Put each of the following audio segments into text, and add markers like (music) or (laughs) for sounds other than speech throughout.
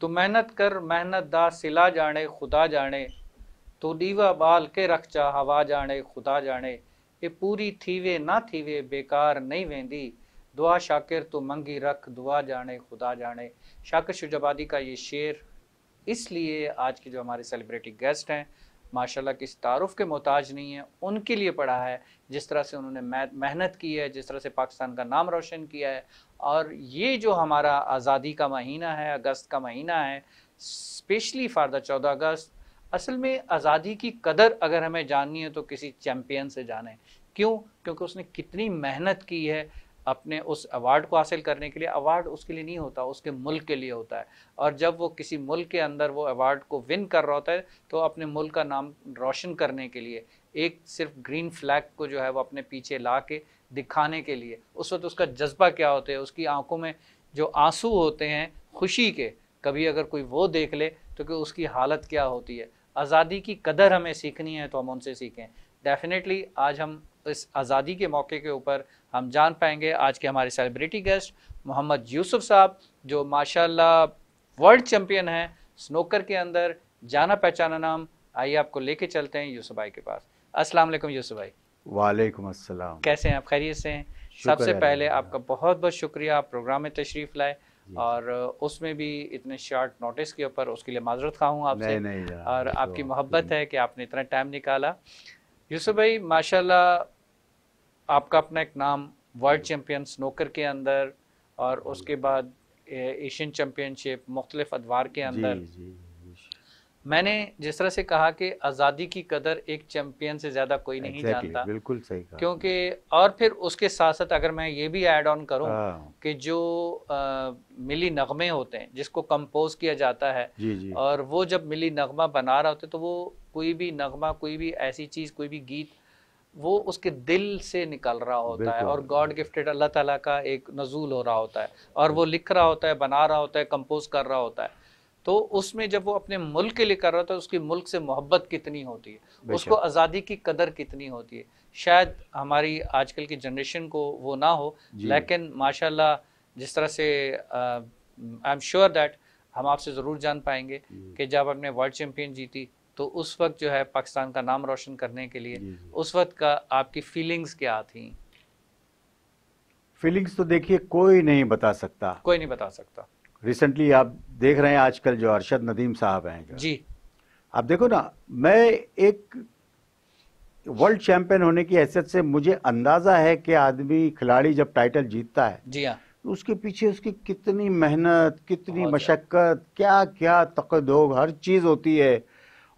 तो मेहनत कर मेहनत दा सिला जाने खुदा जाने तो दीवा बाल के रख जा हवा जाने खुदा जाने ये पूरी थीवे ना थीवे बेकार नहीं वेंदी दुआ शाकिर तो मंगी रख दुआ जाने खुदा जाने शाकिर शुजाबादी का ये शेर इसलिए आज के जो हमारे सेलिब्रिटी गेस्ट हैं माशाल्लाह किसी तारुफ के मोहताज नहीं है उनके लिए पढ़ा है जिस तरह से उन्होंने मेहनत की है जिस तरह से पाकिस्तान का नाम रोशन किया है और ये जो हमारा आज़ादी का महीना है अगस्त का महीना है स्पेशली फॉर द चौदह अगस्त असल में आज़ादी की कदर अगर हमें जाननी है तो किसी चैम्पियन से जाने क्यों क्योंकि उसने कितनी मेहनत की है अपने उस अवार्ड को हासिल करने के लिए अवार्ड उसके लिए नहीं होता उसके मुल्क के लिए होता है और जब वो किसी मुल्क के अंदर वो अवार्ड को विन कर रहा होता है तो अपने मुल्क का नाम रोशन करने के लिए एक सिर्फ ग्रीन फ्लैग को जो है वो अपने पीछे ला के दिखाने के लिए उस वक्त उसका जज्बा क्या होता है उसकी आंखों में जो आंसू होते हैं खुशी के कभी अगर कोई वो देख ले तो कि उसकी हालत क्या होती है आज़ादी की कदर हमें सीखनी है तो हम उनसे सीखें डेफिनेटली आज हम इस आज़ादी के मौके के ऊपर हम जान पाएंगे आज के हमारे सेलिब्रिटी गेस्ट मोहम्मद यूसुफ साहब जो माशाल्लाह वर्ल्ड चैम्पियन हैं स्नोकर के अंदर जाना पहचाना नाम आइए आपको लेके चलते हैं यूसुफ भाई के पास अस्सलाम वालेकुम यूसुफ भाई वालेकुम अस्सलाम कैसे हैं आप खैरियत से हैं सबसे पहले आपका बहुत बहुत शुक्रिया आप प्रोग्राम में तशरीफ़ लाए और उसमें भी इतने शॉर्ट नोटिस के ऊपर उसके लिए माजरत खा हूँ आपसे और आपकी तो मोहब्बत है कि आपने इतना टाइम निकाला यूसुफ भाई माशाल्लाह आपका अपना एक नाम वर्ल्ड चैम्पियन स्नोकर के अंदर और उसके बाद एशियन चैम्पियनशिप मुख्तलिफ अदवार के अंदर जी, जी, जी। मैंने जिस तरह से कहा कि आज़ादी की कदर एक चैम्पियन से ज़्यादा कोई नहीं exactly, जानता बिल्कुल सही कहा क्योंकि और फिर उसके साथ साथ अगर मैं ये भी ऐड ऑन करूं हाँ। कि जो आ, मिली नगमे होते हैं जिसको कंपोज किया जाता है जी, जी। और वो जब मिली नगमा बना रहा होता है तो वो कोई भी नगमा कोई भी ऐसी चीज़ कोई भी गीत वो उसके दिल से निकल रहा होता है और गॉड गिफ्टेड अल्लाह ताला का एक नजूल हो रहा होता है और वो लिख रहा होता है बना रहा होता है कंपोज कर रहा होता है तो उसमें जब वो अपने मुल्क के लिए कर रहा होता है उसकी मुल्क से मोहब्बत कितनी होती है उसको आज़ादी की कदर कितनी होती है शायद हमारी आजकल की जनरेशन को वो ना हो लेकिन माशाल्लाह जिस तरह से आई एम श्योर दैट हम आपसे ज़रूर जान पाएंगे कि जब आपने वर्ल्ड चैम्पियन जीती तो उस वक्त जो है पाकिस्तान का नाम रोशन करने के लिए उस वक्त का आपकी फीलिंग्स क्या थी फीलिंग्स तो देखिए कोई नहीं बता सकता कोई नहीं बता सकता रिसेंटली आप देख रहे हैं आजकल जो अरशद नदीम साहब हैं जी आप देखो ना मैं एक वर्ल्ड चैंपियन होने की हैसियत से मुझे अंदाजा है कि आदमी खिलाड़ी जब टाइटल जीतता है जी हाँ तो उसके पीछे उसकी कितनी मेहनत कितनी मशक्क़त क्या क्या तकदोग हर चीज़ होती है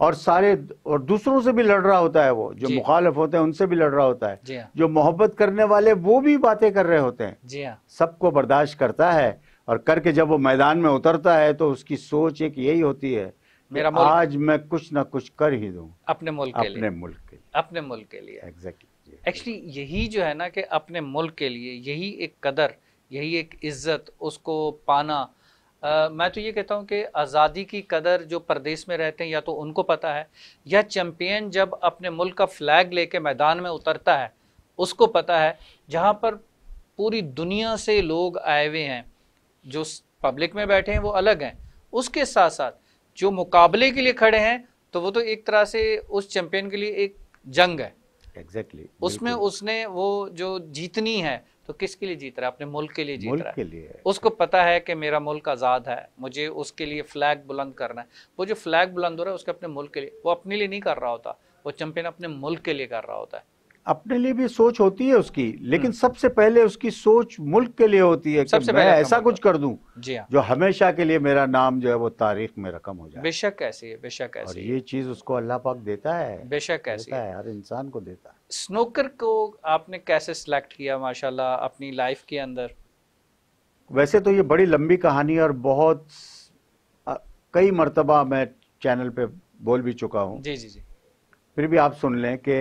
और सारे और दूसरों से भी लड़ रहा होता है वो जो मुखालफ होते हैं उनसे भी लड़ रहा होता है हाँ। जो मोहब्बत करने वाले वो भी बातें कर रहे होते हैं हाँ। सबको बर्दाश्त करता है और करके जब वो मैदान में उतरता है तो उसकी सोच एक यही होती है मेरा मुल्क, आज मैं कुछ ना कुछ कर ही दूं अपने मुल्क के अपने लिए मुल्क के लिए अपने मुल्क के लिए एग्जैक्टली एक्चुअली यही जो है ना कि अपने मुल्क के लिए यही एक कदर यही एक इज्जत उसको पाना आ, मैं तो ये कहता हूँ कि आज़ादी की कदर जो प्रदेश में रहते हैं या तो उनको पता है या चैम्पियन जब अपने मुल्क का फ्लैग लेके मैदान में उतरता है उसको पता है जहाँ पर पूरी दुनिया से लोग आए हुए हैं जो पब्लिक में बैठे हैं वो अलग हैं उसके साथ साथ जो मुकाबले के लिए खड़े हैं तो वो तो एक तरह से उस चैम्पियन के लिए एक जंग है एग्जैक्टली exactly, उसमें उसने वो जो जीतनी है तो किसके लिए जीत रहा है अपने मुल्क के लिए जीत रहा है के लिए उसको पता है कि मेरा मुल्क आज़ाद है मुझे उसके लिए फ्लैग बुलंद करना है वो जो फ्लैग बुलंद हो रहा है उसके अपने मुल्क के लिए वो अपने लिए नहीं कर रहा होता वो चैंपियन अपने मुल्क के लिए कर रहा होता है अपने लिए भी सोच होती है उसकी लेकिन हम्म। सबसे पहले उसकी सोच मुल्क के लिए होती है सबसे पहले ऐसा कुछ कर दूं जी हाँ। जो हमेशा के लिए मेरा नाम जो है वो तारीख में रकम हो जाए बेशक ऐसी है बेशक ऐसी और ये चीज उसको अल्लाह पाक देता है बेशक ऐसी है हर इंसान को देता है स्नोकर को आपने कैसे सिलेक्ट किया माशाल्लाह अपनी लाइफ के अंदर वैसे तो ये बड़ी लंबी कहानी और बहुत कई मरतबा मैं चैनल पे बोल भी चुका हूँ जी जी जी फिर भी आप सुन लें कि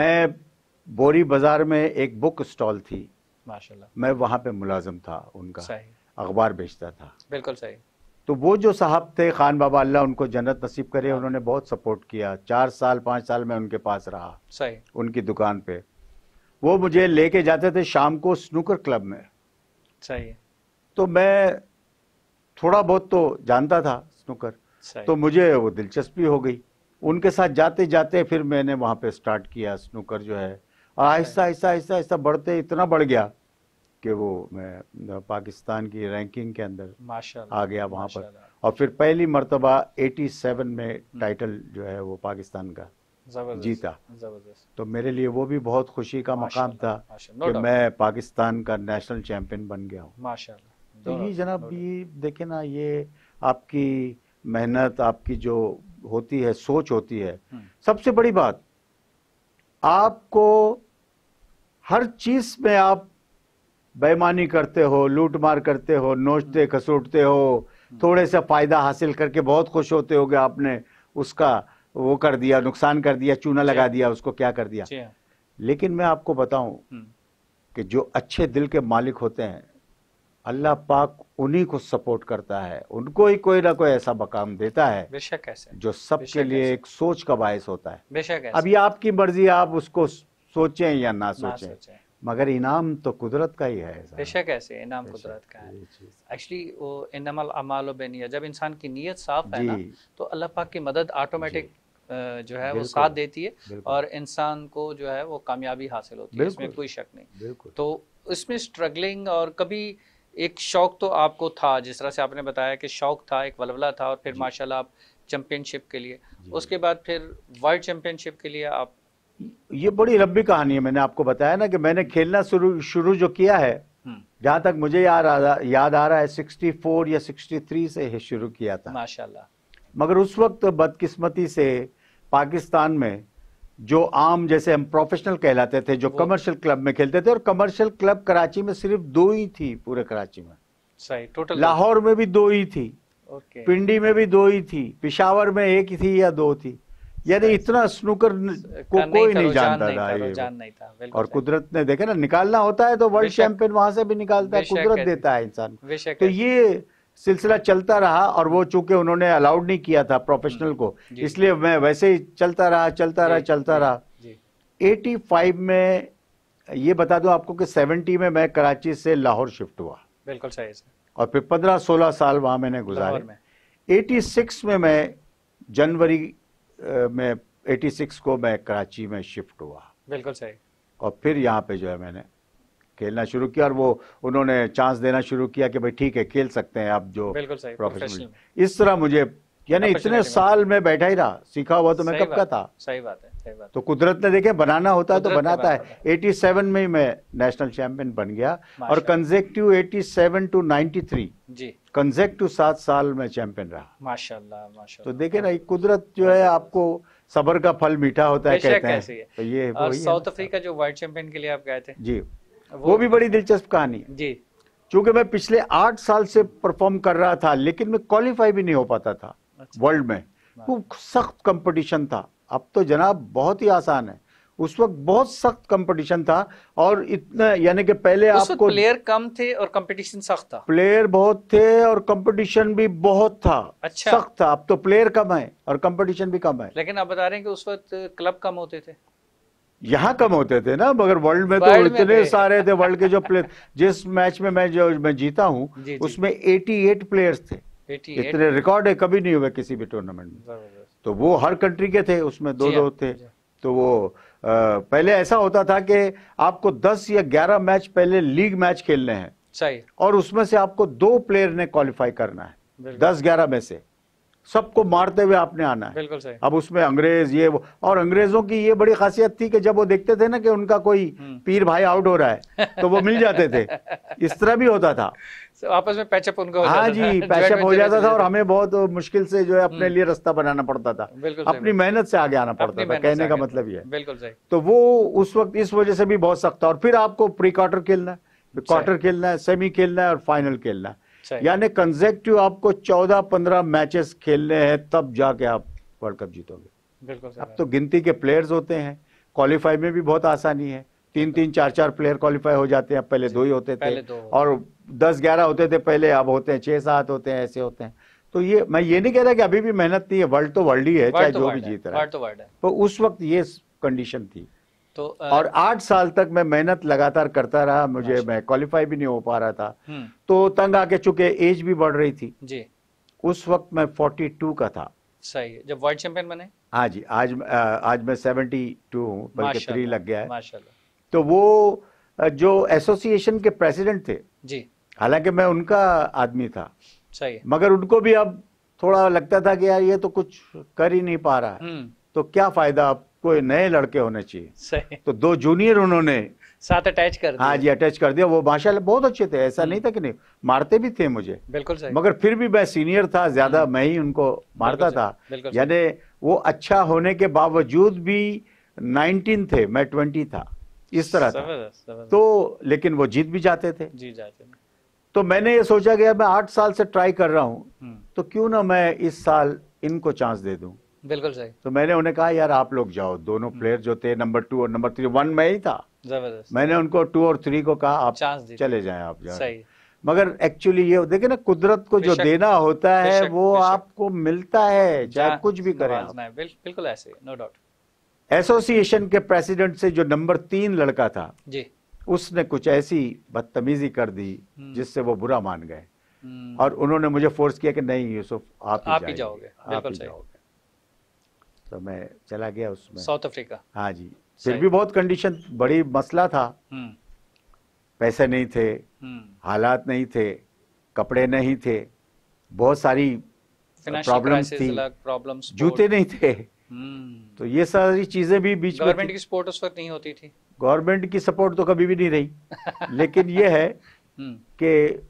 मैं बोरी बाज़ार में एक बुक स्टॉल थी माशाल्लाह मैं वहाँ पे मुलाजम था उनका अखबार बेचता था बिल्कुल सही तो वो जो साहब थे खान बाबा अल्लाह उनको जन्नत नसीब करे हाँ। उन्होंने बहुत सपोर्ट किया चार साल पाँच साल में उनके पास रहा सही उनकी दुकान पे वो मुझे लेके जाते थे शाम को स्नूकर क्लब में सही तो मैं थोड़ा बहुत तो जानता था स्नूकर तो मुझे वो दिलचस्पी हो गई उनके साथ जाते जाते फिर मैंने वहाँ पे स्टार्ट किया स्नूकर जो है और आहिस्ता आहिस्ता आहिस्ता आहिस्ता बढ़ते इतना बढ़ गया कि वो पाकिस्तान की रैंकिंग के अंदर आ गया वहाँ पर और फिर पहली मरतबा 87 में टाइटल जो है वो पाकिस्तान का जीता तो मेरे लिए वो भी बहुत खुशी का मकाम था कि मैं पाकिस्तान का नेशनल चैंपियन बन गया हूँ तो ये जनाब ये देखे ना ये आपकी मेहनत आपकी जो होती है सोच होती है हम्म। सबसे बड़ी बात आपको हर चीज में आप बेमानी करते हो लूट मार करते हो नोचते खसूटते हो थोड़े से फायदा हासिल करके बहुत खुश होते हो आपने उसका वो कर दिया नुकसान कर दिया चूना लगा दिया उसको क्या कर दिया हाँ। लेकिन मैं आपको बताऊं हम्म। कि जो अच्छे दिल के मालिक होते हैं अल्लाह पाक उन्हीं को सपोर्ट करता है उनको ही कोई ना कोई ऐसा मकाम देता है बेशक ऐसे जो सबके लिए एक सोच का बायस होता है बेशक अब ये आपकी मर्जी आप उसको सोचें या ना, ना सोचें। मगर इनाम तो कुदरत का ही है बेशक ऐसे इनाम कुदरत का है एक्चुअली वो इनमल अमाल बेनिया जब इंसान की नीयत साफ है ना तो अल्लाह पाक की मदद ऑटोमेटिक जो है वो साथ देती है और इंसान को जो है वो कामयाबी हासिल होती है इसमें कोई शक नहीं तो इसमें स्ट्रगलिंग और कभी एक शौक तो आपको था जिस तरह से आपने बताया कि शौक था एक वलवला था और फिर माशाल्लाह आप चैंपियनशिप के लिए उसके बाद फिर वर्ल्ड चैंपियनशिप के लिए आप ये बड़ी लंबी कहानी है मैंने आपको बताया ना कि मैंने खेलना शुरू शुरू जो किया है हम्म। जहां तक मुझे याद आ याद आ रहा है 64 या 63 से शुरू किया था माशाल्लाह मगर उस वक्त बदकिस्मती से पाकिस्तान में जो आम जैसे हम प्रोफेशनल कहलाते थे जो कमर्शियल क्लब में खेलते थे और कमर्शियल क्लब कराची में सिर्फ दो ही थी पूरे कराची में सही टोटल लाहौर में भी दो ही थी पिंडी में भी दो ही थी पिशावर में एक ही थी या दो थी यानी इतना स्नूकर को कोई नहीं जानता था ये और कुदरत ने देखे ना निकालना होता है तो वर्ल्ड चैंपियन वहां से भी निकालता है कुदरत देता है इंसान तो ये सिलसिला चलता रहा और वो चूंकि उन्होंने अलाउड नहीं किया था प्रोफेशनल हम्म। को इसलिए मैं वैसे ही चलता रहा चलता रहा चलता रहा 85 में ये बता दूं आपको कि 70 में मैं कराची से लाहौर शिफ्ट हुआ बिल्कुल सही और फिर 15-16 साल वहां मैंने गुजारे 86 में मैं जनवरी मैं 86 को मैं कराची में शिफ्ट हुआ बिल्कुल सही और फिर यहाँ पे जो है मैंने खेलना शुरू किया और वो उन्होंने चांस देना शुरू किया कि भाई ठीक है खेल सकते हैं आप जो प्रोफेशनल इस तरह मुझे यानी इतने साल में बैठा ही रहा सीखा हुआ तो मैं कब का था सही बात है तो कुदरत ने देखे बनाना होता है तो बनाता है 87 में ही मैं नेशनल चैंपियन बन गया और कंजेक्टिव 87 टू 93 जी कंजेक्टिव सात साल में चैंपियन रहा माशाल्लाह माशाल्लाह तो देखे ना कुदरत जो है आपको सबर का फल मीठा होता है कहते हैं तो ये साउथ अफ्रीका जो वर्ल्ड चैंपियन के लिए आप गए थे जी वो, भी बड़ी दिलचस्प कहानी जी चूंकि मैं पिछले आठ साल से परफॉर्म कर रहा था लेकिन मैं क्वालिफाई भी नहीं हो पाता था अच्छा। वर्ल्ड में हाँ। खूब सख्त कंपटीशन था अब तो जनाब बहुत ही आसान है उस वक्त बहुत सख्त कंपटीशन था और इतना यानी कि पहले आपको प्लेयर कम थे और कंपटीशन सख्त था प्लेयर बहुत थे और कंपटीशन भी बहुत था अच्छा सख्त था अब तो प्लेयर कम है और कंपटीशन भी कम है लेकिन आप बता रहे हैं कि उस वक्त क्लब कम होते थे यहाँ कम होते थे ना मगर वर्ल्ड में तो इतने सारे थे वर्ल्ड के जो प्लेयर जिस मैच में मैं जो मैं जीता हूँ उसमें 88 प्लेयर्स थे इतने रिकॉर्ड है कभी नहीं हुए किसी भी टूर्नामेंट में तो वो हर कंट्री के थे उसमें दो दो हाँ। थे तो वो आ, पहले ऐसा होता था कि आपको 10 या 11 मैच पहले लीग मैच खेलने हैं सही और उसमें से आपको दो प्लेयर ने क्वालिफाई करना है दस ग्यारह में से सबको मारते हुए आपने आना है बिल्कुल सही अब उसमें अंग्रेज ये वो और अंग्रेजों की ये बड़ी खासियत थी कि जब वो देखते थे ना कि उनका कोई हम्म। पीर भाई आउट हो रहा है तो वो मिल जाते थे (laughs) इस तरह भी होता था आपस में पैचअप उनका हाँ जी पैचअप (laughs) हो जाता था और हमें बहुत मुश्किल से जो है अपने हम्म। लिए रास्ता बनाना पड़ता था अपनी मेहनत से आगे आना पड़ता था कहने का मतलब ये बिल्कुल सही तो वो उस वक्त इस वजह से भी बहुत सख्त था और फिर आपको प्री क्वार्टर खेलना है क्वार्टर खेलना है सेमी खेलना है और फाइनल खेलना है यानी कंजेक्टिव आपको चौदह पंद्रह मैचेस खेलने हैं तब जाके आप वर्ल्ड कप जीतोगे बिल्कुल अब तो गिनती के प्लेयर्स होते हैं क्वालिफाई में भी बहुत आसानी है तीन तीन चार चार प्लेयर क्वालिफाई हो जाते हैं पहले दो ही होते थे और दस ग्यारह होते थे पहले अब होते हैं छह सात होते हैं ऐसे होते हैं तो ये मैं ये नहीं कह रहा कि अभी भी मेहनत नहीं है वर्ल्ड तो वर्ल्ड ही है चाहे तो जो भी जीत रहा है पर तो तो उस वक्त ये कंडीशन थी तो आ... और आठ साल तक मैं मेहनत लगातार करता रहा मुझे अच्छा। मैं क्वालिफाई भी नहीं हो पा रहा था हम्म। तो तंग आके चुके एज भी बढ़ रही थी जी उस वक्त मैं फोर्टी टू का था सही है जब वर्ल्ड चैंपियन बने हाँ जी आज आज मैं सेवेंटी टू हूँ बल्कि थ्री लग गया है तो वो जो एसोसिएशन के प्रेसिडेंट थे जी हालांकि मैं उनका आदमी था सही मगर उनको भी अब थोड़ा लगता था कि यार ये तो कुछ कर ही नहीं पा रहा है हम्म। तो क्या फायदा अब कोई नए लड़के होने चाहिए सही तो दो जूनियर उन्होंने साथ अटैच कर दिया हाँ जी अटैच कर दिया वो भाषा बहुत अच्छे थे ऐसा हम्म। नहीं था कि नहीं मारते भी थे मुझे बिल्कुल सही मगर फिर भी मैं सीनियर था ज्यादा हम्म। मैं ही उनको मारता था यानी वो अच्छा होने के बावजूद भी नाइनटीन थे मैं ट्वेंटी था इस तरह था तो लेकिन वो जीत भी जाते थे जी जाते थे तो मैंने ये सोचा कि मैं आठ साल से ट्राई कर रहा हूँ हम्म। तो क्यों ना मैं इस साल इनको चांस दे दूँ बिल्कुल सही तो मैंने उन्हें कहा यार आप लोग जाओ दोनों प्लेयर हम्म। जो थे नंबर टू और नंबर थ्री वन में ही था जबरदस्त मैंने उनको टू और थ्री को कहा आप चांस चले जाए आप जाए सही मगर एक्चुअली ये देखे ना कुदरत को जो देना होता है वो आपको मिलता है चाहे कुछ भी करें बिल्कुल ऐसे नो डाउट एसोसिएशन के प्रेसिडेंट से जो नंबर तीन लड़का था जी उसने कुछ ऐसी बदतमीजी कर दी हम्म। जिससे वो बुरा मान गए हम्म। और उन्होंने मुझे फोर्स किया कि नहीं यूसुफ आप ही आप ही जाओगे आप ही जाओगे तो मैं चला गया उसमें साउथ अफ्रीका हाँ जी फिर भी बहुत कंडीशन बड़ी मसला था हम्म। पैसे नहीं थे हालात नहीं थे कपड़े नहीं थे बहुत सारी प्रॉब्लम थी जूते नहीं थे तो ये सारी चीजें भी बीच में गवर्नमेंट की सपोर्ट उस वक्त नहीं होती थी गवर्नमेंट की सपोर्ट तो कभी भी नहीं रही लेकिन यह है (laughs) हम्म। कि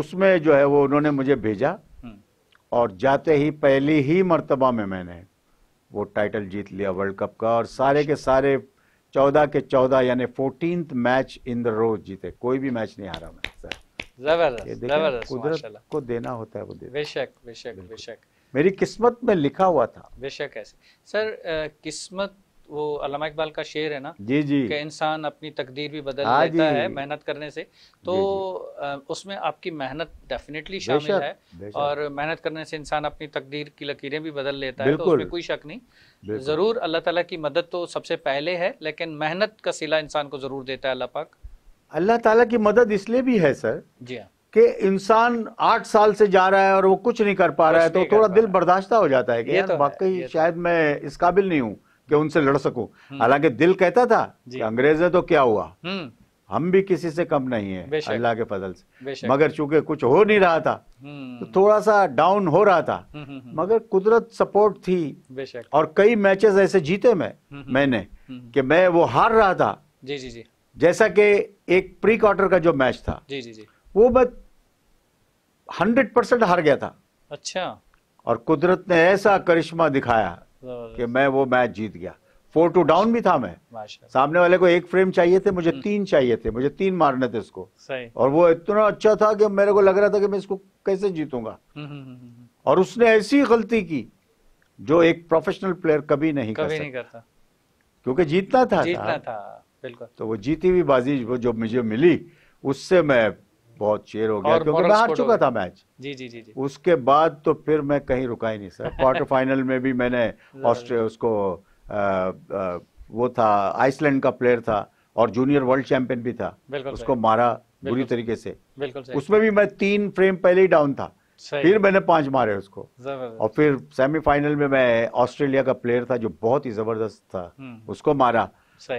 उसमें जो है वो उन्होंने मुझे भेजा हम्म। और जाते ही पहली ही मर्तबा में मैंने वो टाइटल जीत लिया वर्ल्ड कप का और सारे के अच्छा। सारे चौदह के चौदह यानी fourteen match in the rows जीते कोई भी मैच नहीं हारा मैं जबरदस्त कुदरत को देना होता है वो बेशक बेशक बेशक मेरी किस्मत में लिखा हुआ था बेशक ऐसे सर किस्मत वो अलामा इकबाल का शेर है ना जी जी कि इंसान अपनी तकदीर भी बदल हाँ लेता है मेहनत करने से तो उसमें आपकी मेहनत डेफिनेटली शामिल है और मेहनत करने से इंसान अपनी तकदीर की लकीरें भी बदल लेता है तो उसमें कोई शक नहीं ज़रूर अल्लाह ताला की मदद तो सबसे पहले है लेकिन मेहनत का सिला इंसान को ज़रूर देता है अल्लाह पाक अल्लाह ताला की मदद इसलिए भी है सर जी हाँ कि इंसान आठ साल से जा रहा है और वो कुछ नहीं कर पा रहा है तो थोड़ा दिल बर्दाश्ता हो जाता है कि यार तो वाकई तो शायद मैं इस काबिल नहीं हूँ कि उनसे लड़ सकूं हम्म। हालांकि दिल कहता था कि अंग्रेज है तो क्या हुआ हम्म। हम भी किसी से कम नहीं है अल्लाह के फजल से मगर चूंकि कुछ हो नहीं रहा था हम्म। तो थोड़ा सा डाउन हो रहा था मगर कुदरत सपोर्ट थी और कई मैचेस ऐसे जीते मैं मैंने कि मैं वो हार रहा था जी जी जी जैसा कि एक प्री क्वार्टर का जो मैच था जी जी जी वो मैं हंड्रेड परसेंट हार गया था अच्छा और कुदरत ने ऐसा करिश्मा दिखाया कि मैं वो मैच जीत गया फोर टू डाउन भी था मैं सामने वाले को एक फ्रेम चाहिए थे मुझे हम्म। तीन चाहिए थे मुझे तीन मारने थे इसको और वो इतना अच्छा था कि मेरे को लग रहा था कि मैं इसको कैसे जीतूंगा हम्म, हम्म, और उसने ऐसी गलती की जो एक प्रोफेशनल प्लेयर कभी नहीं कभी कर नहीं करता क्योंकि जीतना था जीतना था, था बिल्कुल तो वो जीती हुई बाजी वो जो मुझे मिली उससे मैं बहुत चेयर हो गया क्योंकि मैं हार चुका था मैच जी जी जी जी उसके बाद तो फिर मैं कहीं रुका ही नहीं सर क्वार्टर (laughs) फाइनल में भी मैंने ऑस्ट्रेलिया उसको वो था आइसलैंड का प्लेयर था और जूनियर वर्ल्ड चैंपियन भी था उसको मारा बुरी तरीके से उसमें भी मैं तीन फ्रेम पहले ही डाउन था फिर मैंने पांच मारे उसको और फिर सेमीफाइनल में मैं ऑस्ट्रेलिया का प्लेयर था जो बहुत ही जबरदस्त था हम्म। उसको मारा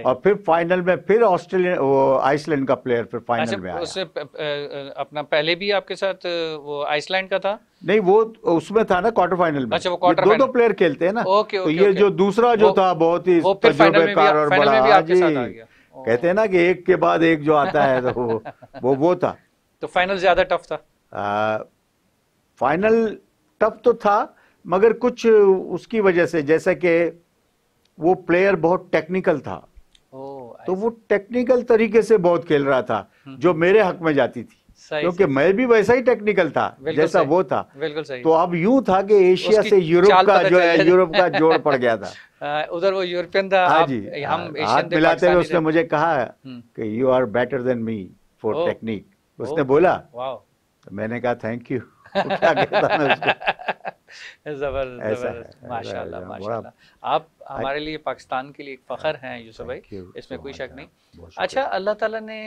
और फिर फाइनल में फिर ऑस्ट्रेलिया वो आइसलैंड का प्लेयर फिर फाइनल अच्छा, में आया उससे अपना पहले भी आपके साथ वो आइसलैंड का था नहीं वो उसमें था ना क्वार्टर फाइनल में अच्छा वो क्वार्टर दो दो प्लेयर खेलते हैं ना ओके, तो ओके, तो ये ओके, जो दूसरा जो था बहुत ही तजुर्बेकार और बड़ा जी कहते हैं ना कि एक के बाद एक जो आता है तो वो (laughs) वो था तो फाइनल ज्यादा टफ था फाइनल टफ तो था मगर कुछ उसकी वजह से जैसे कि वो प्लेयर बहुत टेक्निकल था oh, तो वो टेक्निकल तरीके से बहुत खेल रहा था हम्म। जो मेरे हक में जाती थी क्योंकि मैं भी वैसा ही टेक्निकल था जैसा वो था तो अब यूं था कि एशिया से यूरोप का जो है यूरोप का जोड़ पड़ गया था (laughs) उधर वो यूरोपियन था हाँ जी हम हाँ, हाथ मिलाते हुए उसने मुझे कहा हम्म। कि you are better than me for technique उसने बोला तो मैंने कहा थैंक यू क्या कहता मैं उसको (laughs) जबरदस्त माशाल्लाह माशाल्लाह आप हमारे लिए पाकिस्तान के लिए एक फ़ख्र हैं यूसुफ भाई इसमें कोई शक नहीं अच्छा अल्लाह ताला ने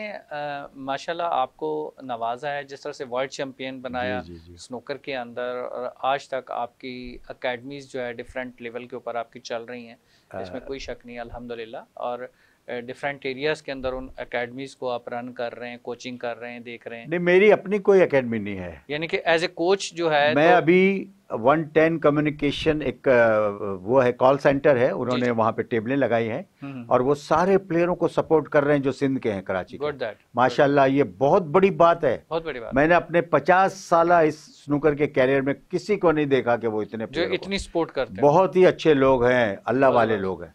माशाल्लाह आपको नवाजा है जिस तरह से वर्ल्ड चैम्पियन बनाया स्नोकर के अंदर और आज तक आपकी अकेडमीज़ जो है डिफरेंट लेवल के ऊपर आपकी चल रही हैं uh, इसमें कोई शक नहीं अलहमदिल्ला और डिफरेंट एरियाज के अंदर उन अकेडमीज को आप रन कर रहे हैं कोचिंग कर रहे हैं देख रहे हैं नहीं मेरी अपनी कोई अकेडमी नहीं है यानी कि एज ए कोच जो है मैं तो, अभी टेन कम्युनिकेशन एक वो है कॉल सेंटर है उन्होंने वहाँ पे टेबलें लगाई हैं हम्म, हम्म। और वो सारे प्लेयरों को सपोर्ट कर रहे हैं जो सिंध के हैं कराची दैट माशाल्लाह ये बहुत बड़ी बात है बहुत बड़ी बात मैंने अपने पचास साल इस स्नूकर के कैरियर में किसी को नहीं देखा कि वो इतने जो इतनी सपोर्ट करते बहुत ही अच्छे लोग हैं अल्लाह वाले लोग हैं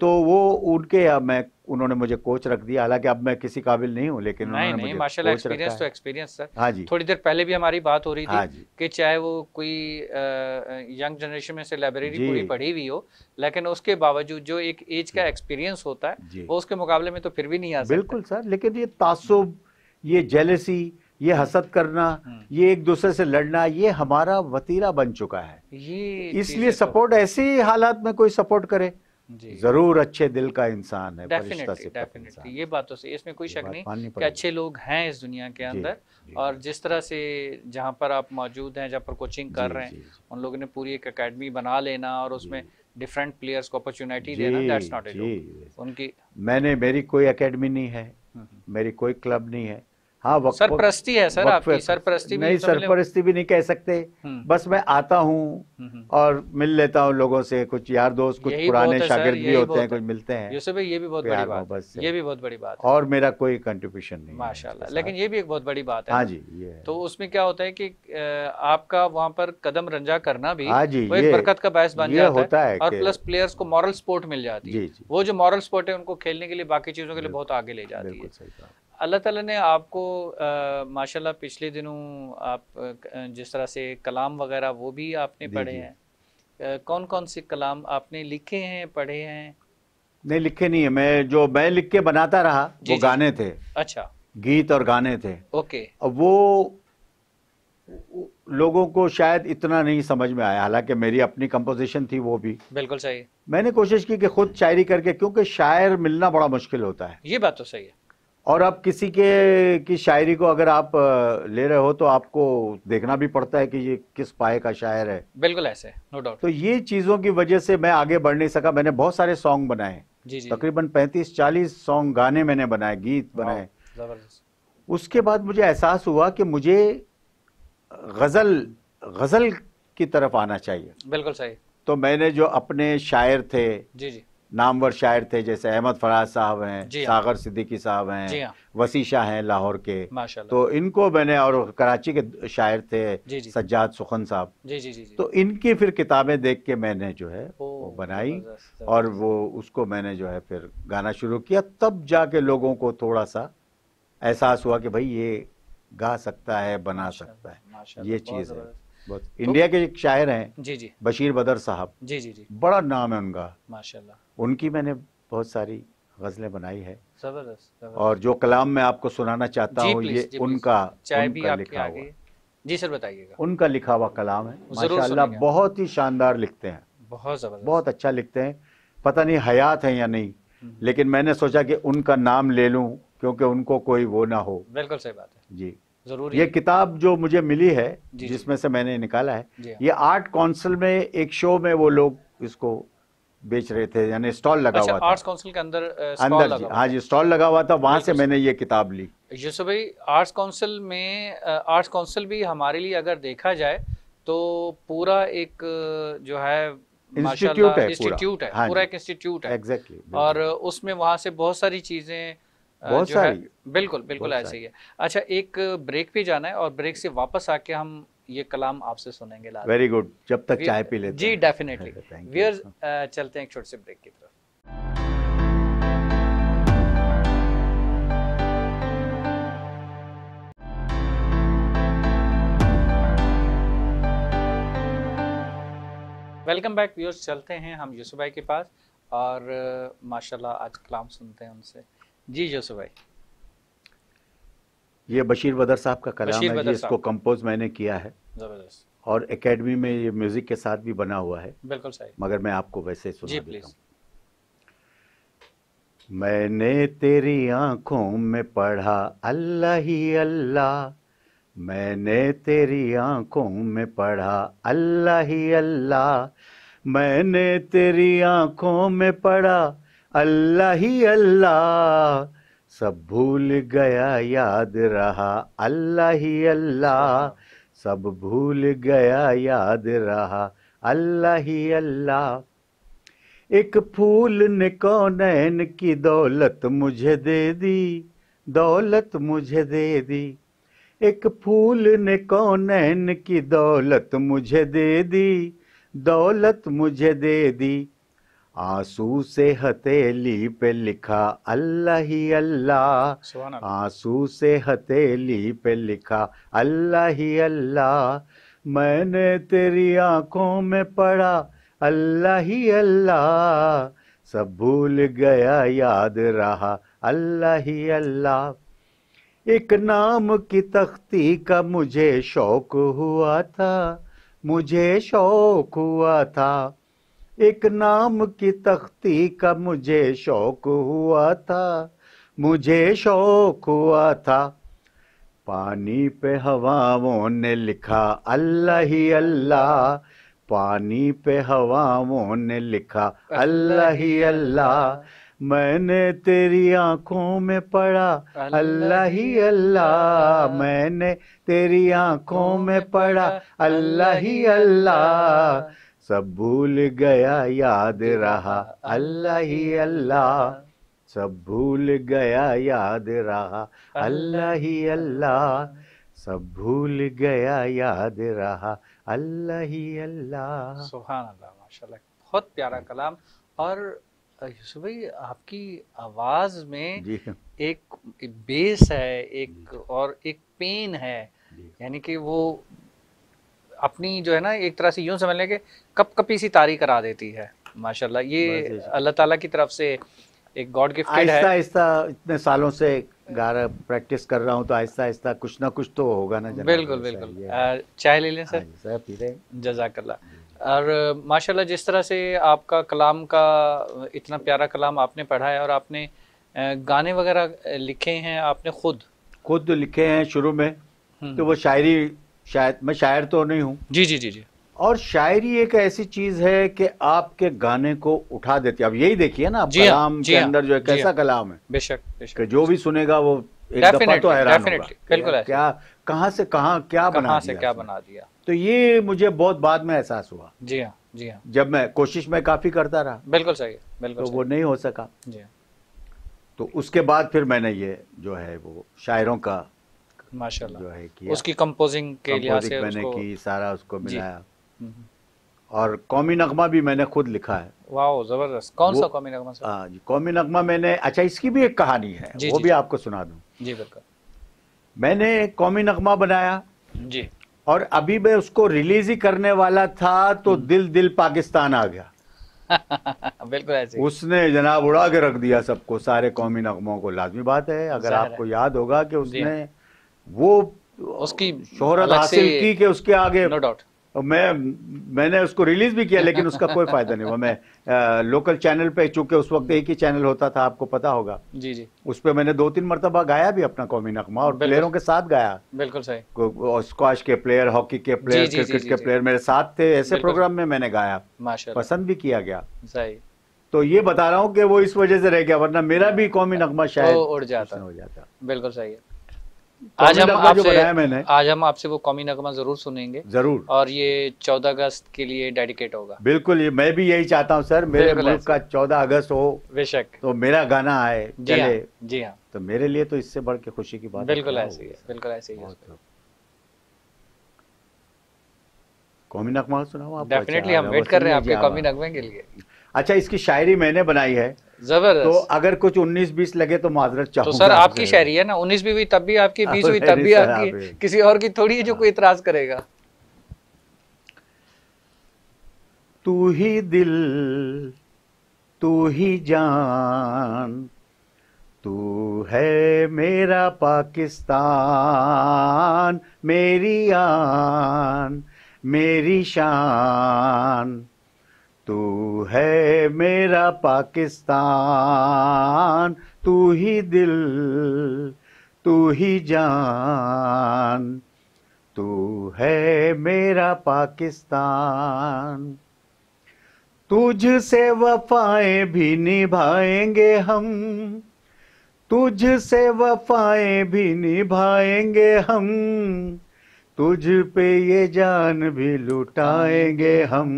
तो वो उनके अब मैं उन्होंने मुझे कोच रख दिया हालांकि अब मैं किसी काबिल नहीं हूँ लेकिन नहीं नहीं माशाल्लाह एक्सपीरियंस तो एक्सपीरियंस सर हाँ जी थोड़ी देर पहले भी हमारी बात हो रही थी हाँ कि चाहे वो कोई यंग जनरेशन में से लाइब्रेरी पूरी पढ़ी हुई हो लेकिन उसके बावजूद जो एक एज का एक्सपीरियंस होता है वो उसके मुकाबले में तो फिर भी नहीं आता बिल्कुल सर लेकिन ये तासुब ये जेलसी ये हसद करना हम्म। ये एक दूसरे से लड़ना ये हमारा वतीरा बन चुका है इसलिए सपोर्ट तो ऐसे हालात में कोई सपोर्ट करे जरूर अच्छे दिल का इंसान है डेफिनेटली डेफिनेटली ये बातों तो से इसमें कोई शक नहीं कि अच्छे लोग हैं इस दुनिया के अंदर और जिस तरह से जहाँ पर आप मौजूद हैं जहाँ पर कोचिंग कर रहे हैं उन लोगों ने पूरी एक अकेडमी बना लेना और उसमें डिफरेंट प्लेयर्स को अपॉर्चुनिटी देना दैट्स नॉट उनकी मैंने मेरी कोई अकेडमी नहीं है हम्म, हम्म। मेरी कोई क्लब नहीं है हाँ वक्फ सरप्रस्ती है सर आपकी सरप्रस्ती नहीं सरप्रस्ती भी नहीं कह सकते हम्म। बस मैं आता हूँ हम्म, हम्म। और मिल लेता हूँ लोगों से कुछ यार दोस्त कुछ पुराने शागिर्द भी होते हैं कुछ मिलते हैं ये भी बहुत बड़ी बात ये भी बहुत बड़ी बात और मेरा कोई कंट्रीब्यूशन नहीं माशाल्लाह लेकिन ये भी एक बहुत बड़ी बात है हाँ जी ये तो उसमें क्या होता है की आपका वहाँ पर कदम रंजा करना भी हाँ जी एक बरकत का बायस बन जाता है और प्लस प्लेयर्स को मॉरल सपोर्ट मिल जाती है वो जो मॉरल सपोर्ट है उनको खेलने के लिए बाकी चीजों के लिए बहुत आगे ले जाती है अल्लाह ताला ने आपको माशाल्लाह पिछले दिनों आप जिस तरह से कलाम वगैरह वो भी आपने पढ़े हैं कौन कौन से कलाम आपने लिखे हैं पढ़े हैं नहीं लिखे नहीं है मैं जो मैं लिख के बनाता रहा वो गाने थे अच्छा गीत और गाने थे ओके अब वो लोगों को शायद इतना नहीं समझ में आया हालांकि मेरी अपनी कंपोजिशन थी वो भी बिल्कुल सही मैंने कोशिश की कि खुद शायरी करके क्योंकि शायर मिलना बड़ा मुश्किल होता है ये बात तो सही है और आप किसी के की शायरी को अगर आप ले रहे हो तो आपको देखना भी पड़ता है कि ये किस पाए का शायर है बिल्कुल ऐसे नो डाउट तो ये चीज़ों की वजह से मैं आगे बढ़ नहीं सका मैंने बहुत सारे सॉन्ग बनाए तकरीबन पैंतीस चालीस सॉन्ग गाने मैंने बनाए गीत बनाए उसके बाद मुझे एहसास हुआ कि मुझे गज़ल गज़ल की तरफ आना चाहिए बिल्कुल सही तो मैंने जो अपने शायर थे जी जी नामवर शायर थे जैसे अहमद फराज साहब हैं हाँ। सागर सिद्दीकी साहब हैं हाँ। वसी शाह हैं लाहौर के तो इनको मैंने और कराची के शायर थे सज्जाद सुखन साहब तो इनकी फिर किताबें देख के मैंने जो है वो बनाई और वो उसको मैंने जो है फिर गाना शुरू किया तब जाके लोगों को थोड़ा सा एहसास हुआ कि भाई ये गा सकता है बना सकता है ये चीज़ है इंडिया के एक शायर हैं जी जी बशीर बदर साहब जी जी जी बड़ा नाम है उनका माशाल्लाह उनकी मैंने बहुत सारी गज़लें बनाई है और जो कलाम मैं आपको सुनाना चाहता हूँ ये उनका उनका लिखा हुआ जी सर बताइएगा उनका लिखा हुआ कलाम है माशाल्लाह बहुत ही शानदार लिखते हैं बहुत बहुत अच्छा लिखते हैं पता नहीं हयात है या नहीं हम्म। लेकिन मैंने सोचा कि उनका नाम ले लूं क्योंकि उनको कोई वो ना हो बिल्कुल सही बात है जी जरूर ये किताब जो मुझे मिली है जिसमें से मैंने निकाला है ये आर्ट काउंसिल में एक शो में वो लोग इसको बेच रहे थे यानी स्टॉल लगा अच्छा, हुआ था आर्ट्स काउंसिल के अंदर uh, अंदर जी हाँ जी स्टॉल लगा हुआ था वहाँ से मैंने ये किताब ली यूसु भाई आर्ट्स काउंसिल में आर्ट्स uh, काउंसिल भी हमारे लिए अगर देखा जाए तो पूरा एक uh, जो है इंस्टीट्यूट है इंस्टीट्यूट है हाँ, पूरा एक इंस्टीट्यूट है एग्जैक्टली और उसमें वहाँ से बहुत सारी चीज़ें बहुत सारी बिल्कुल बिल्कुल ऐसे ही है अच्छा एक ब्रेक पे जाना है और ब्रेक से वापस आके हम ये कलाम आपसे सुनेंगे वेरी गुड जब तक चाय पी लेते जी डेफिनेटली वीर (laughs) uh, चलते हैं एक छोटे से ब्रेक की तरफ वेलकम बैक व्यूअर्स चलते हैं हम यूसुफ भाई के पास और uh, माशाल्लाह आज कलाम सुनते हैं उनसे जी यूसुफ भाई ये बशीर बदर साहब का कलाम है जी इसको कंपोज मैंने किया है जबरदस्त और एकेडमी में ये म्यूजिक के साथ भी बना हुआ है बिल्कुल सही मगर मैं आपको वैसे सुना देता हूँ मैंने तेरी आंखों में पढ़ा अल्लाह ही अल्लाह मैंने तेरी आंखों में पढ़ा अल्लाह ही अल्लाह मैंने तेरी आंखों में पढ़ा अल्लाह ही अल्लाह सब भूल गया याद रहा अल्लाह ही अल्लाह सब भूल गया याद रहा अल्लाह ही अल्लाह एक फूल ने कौनैन की दौलत मुझे दे दी दौलत मुझे दे दी एक फूल ने कौनैन की दौलत मुझे दे दी दौलत मुझे दे दी आंसू से हथेली पे लिखा अल्लाह ही अल्लाह आंसू से हथेली पे लिखा अल्लाह ही अल्लाह मैंने तेरी आंखों में पढ़ा अल्लाह ही अल्लाह सब भूल गया याद रहा अल्लाह ही अल्लाह एक नाम की तख्ती का मुझे शौक हुआ था मुझे शौक हुआ था एक नाम की तख्ती का मुझे शौक हुआ था मुझे शौक हुआ था पानी पे हवाओं ने लिखा अल्लाह ही अल्लाह पानी पे हवाओं ने लिखा अल्लाह ही अल्लाह मैंने तेरी आंखों में पढ़ा अल्लाह ही अल्लाह मैंने तेरी आंखों में पढ़ा अल्लाह ही अल्लाह सब भूल गया याद रहा अल्लाह ही अल्लाह सब भूल गया याद रहा अल्लाह ही अल्लाह सब भूल गया याद रहा अल्लाह ही अल्लाह सुबहान अल्लाह माशाल्लाह बहुत प्यारा कलाम और भाई आपकी आवाज में एक बेस है एक और एक पेन है यानी कि वो अपनी जो है ना एक तरह से यूं समझ लें कि कप कपी सी तारी करा देती है माशाल्लाह ये अल्लाह ताला की तरफ से एक गॉड गिफ्ट है आहिस्ता इतने सालों से गा रहा प्रैक्टिस कर रहा हूँ तो आहिस्ता आहिस्ता कुछ ना कुछ तो होगा ना बिल्कुल बिल्कुल चाय ले लें सर हाँ सर पी रहे जजाकल्ला और माशाल्लाह जिस तरह से आपका कलाम का इतना प्यारा कलाम आपने पढ़ा है और आपने गाने वगैरह लिखे हैं आपने खुद खुद लिखे हैं शुरू में हम्म। तो वो शायरी शायद मैं शायर तो नहीं हूँ जी जी जी जी और शायरी एक ऐसी चीज है कि आपके गाने को उठा देती है अब यही देखिए ना आप हाँ, कलाम के हाँ, अंदर जो है कैसा हाँ। कलाम है बेशक, बेशक जो भी सुनेगा वो एक दफा तो हैरान होगा बिल्कुल क्या कहाँ से कहाँ क्या कहां बना से दिया क्या बना दिया तो ये मुझे बहुत बाद में एहसास हुआ जी हाँ जी हाँ जब मैं कोशिश में काफी करता रहा बिल्कुल सही बिल्कुल तो वो नहीं हो सका जी तो उसके बाद फिर मैंने ये जो है वो शायरों का माशाल्लाह जो है किया। उसकी कंपोजिंग के लिहाज से मैंने उसको... की सारा उसको मिलाया हम्म, हम्म। और कौमी नगमा भी मैंने खुद लिखा है वाओ जबरदस्त कौन सा कौमी नगमा हाँ जी कौमी नगमा मैंने अच्छा इसकी भी एक कहानी है जी, वो जी, भी आपको सुना दूँ जी बिल्कुल मैंने कौमी नगमा बनाया जी और अभी मैं उसको रिलीज ही करने वाला था तो हम्म। दिल दिल पाकिस्तान आ गया (laughs) बिल्कुल ऐसे उसने जनाब उड़ा के रख दिया सबको सारे कौमी नगमों को लाजमी बात है अगर आपको है। याद होगा कि उसने वो उसकी शोहरत हासिल की कि उसके आगे नो डाउट मैं मैंने उसको रिलीज भी किया लेकिन उसका कोई फायदा नहीं हुआ मैं आ, लोकल चैनल पे चूंकि उस वक्त एक ही चैनल होता था आपको पता होगा जी जी उस पर मैंने दो तीन मरतबा गाया भी अपना कौमी नगमा और प्लेयरों के साथ गाया बिल्कुल सही स्कॉश के प्लेयर हॉकी के प्लेयर क्रिकेट के प्लेयर मेरे साथ थे ऐसे प्रोग्राम में मैंने गाया पसंद भी किया गया सही तो ये बता रहा हूँ कि वो इस वजह से रह गया वरना मेरा भी कौमी नगमा तो शायद उड़ जाता हो जाता बिल्कुल सही है आज हम आपसे आज हम आपसे वो कौमी नगमा जरूर सुनेंगे जरूर और ये चौदह अगस्त के लिए डेडिकेट होगा बिल्कुल ये मैं भी यही चाहता हूँ सर मेरे मुल्क का चौदह अगस्त हो बेशक तो मेरा गाना आए जी हाँ जी हाँ तो मेरे लिए तो इससे बढ़ के खुशी की बात बिल्कुल ऐसे ही बिल्कुल ऐसे ही कौमी नगमा सुना डेफिनेटली अच्छा, हम वेट कर रहे हैं आपके कौमी नगमे के लिए अच्छा इसकी शायरी मैंने बनाई है जबरदस्त तो अगर कुछ 19-20 लगे तो माजरत चाहूँ तो सर आपकी शायरी है ना 19 भी हुई तब भी आपकी 20 हाँ, हुई तब भी आपकी किसी और की थोड़ी है जो कोई इतराज करेगा तू ही दिल तू ही जान तू है मेरा पाकिस्तान मेरी आन मेरी शान तू है मेरा पाकिस्तान तू ही दिल तू ही जान तू है मेरा पाकिस्तान तुझ से वफाएं भी निभाएंगे हम तुझ से वफाएं भी निभाएंगे हम तुझ पे ये जान भी लुटाएंगे हम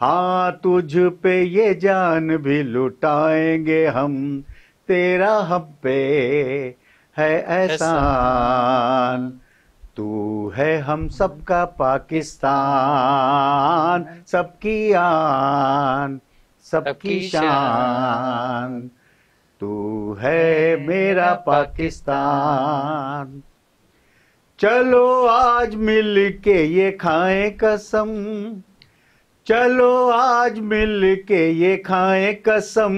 हाँ तुझ पे ये जान भी लुटाएंगे हम तेरा हम पे है एहसान तू है हम सबका पाकिस्तान सबकी आन सबकी शान तू है मेरा पाकिस्तान चलो आज मिल के ये खाएं कसम चलो आज मिल के ये खाएं कसम